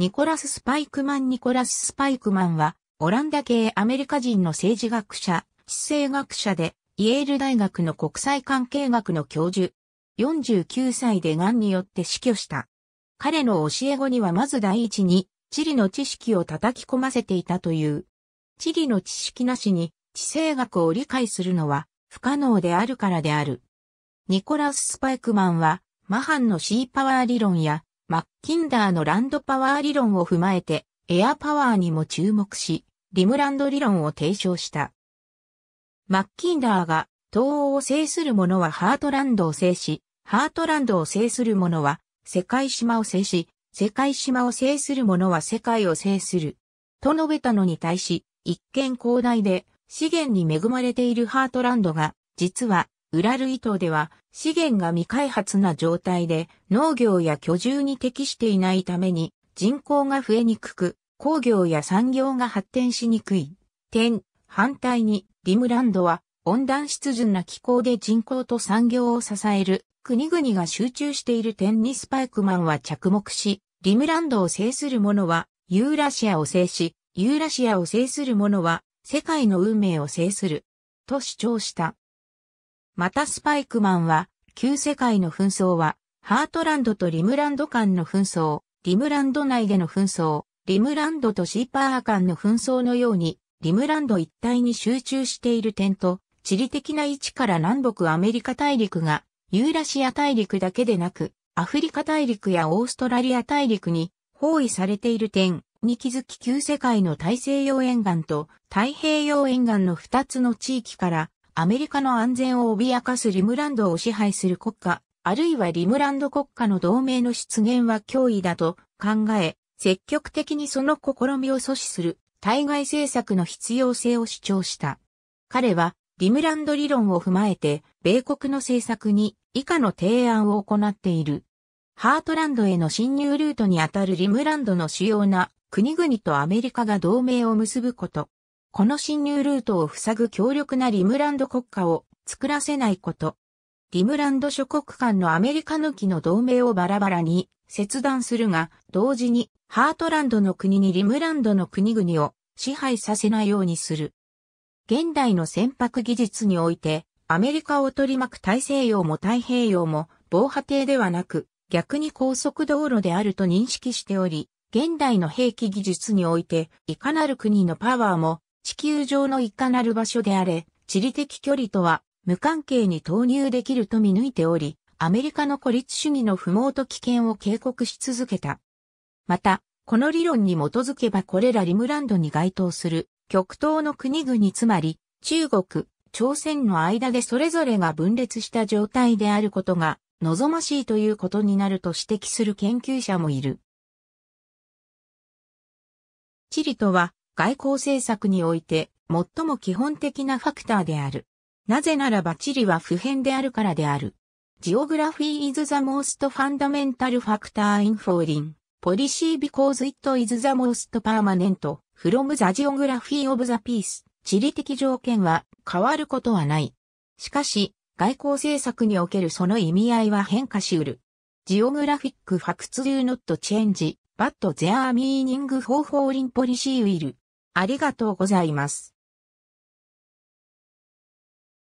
ニコラス・スパイクマン・ニコラス・スパイクマンは、オランダ系アメリカ人の政治学者、地政学者で、イェール大学の国際関係学の教授。49歳で癌によって死去した。彼の教え子にはまず第一に、地理の知識を叩き込ませていたという。地理の知識なしに、地政学を理解するのは不可能であるからである。ニコラス・スパイクマンは、マハンのシーパワー理論や、マッキンダーのランドパワー理論を踏まえて、エアパワーにも注目し、リムランド理論を提唱した。マッキンダーが、東欧を制する者はハートランドを制し、ハートランドを制する者は、世界島を制し、世界島を制する者は世界を制する。と述べたのに対し、一見広大で資源に恵まれているハートランドが、実はウラルイ藤では資源が未開発な状態で農業や居住に適していないために人口が増えにくく工業や産業が発展しにくい。点、反対にリムランドは温暖湿潤な気候で人口と産業を支える国々が集中している点にスパイクマンは着目し、リムランドを制する者はユーラシアを制し、ユーラシアを制する者は世界の運命を制すると主張した。またスパイクマンは、旧世界の紛争は、ハートランドとリムランド間の紛争、リムランド内での紛争、リムランドとシーパー間の紛争のように、リムランド一帯に集中している点と、地理的な位置から南北アメリカ大陸が、ユーラシア大陸だけでなく、アフリカ大陸やオーストラリア大陸に包囲されている点に気づき旧世界の大西洋沿岸と太平洋沿岸の2つの地域からアメリカの安全を脅かすリムランドを支配する国家、あるいはリムランド国家の同盟の出現は脅威だと考え、積極的にその試みを阻止する対外政策の必要性を主張した。彼はリムランド理論を踏まえて、米国の政策に以下の提案を行っている。ハートランドへの侵入ルートにあたるリムランドの主要な国々とアメリカが同盟を結ぶこと。この侵入ルートを塞ぐ強力なリムランド国家を作らせないこと。リムランド諸国間のアメリカ抜きの同盟をバラバラに切断するが、同時にハートランドの国にリムランドの国々を支配させないようにする。現代の船舶技術において、アメリカを取り巻く大西洋も太平洋も防波堤ではなく、逆に高速道路であると認識しており、現代の兵器技術において、いかなる国のパワーも地球上の一家なる場所であれ、地理的距離とは無関係に投入できると見抜いており、アメリカの孤立主義の不毛と危険を警告し続けた。また、この理論に基づけばこれらリムランドに該当する極東の国々つまり中国、朝鮮の間でそれぞれが分裂した状態であることが望ましいということになると指摘する研究者もいる。地理とは外交政策において最も基本的なファクターである。なぜならば地理は普遍であるからである。Geography is the most fundamental factor in foreign policy because it is the most permanent from the geography of the peace. 地理的条件は変わることはない。しかし、外交政策におけるその意味合いは変化し得る。Geographic facts do not change, but their meaning for foreign policy will. ありがとうございます。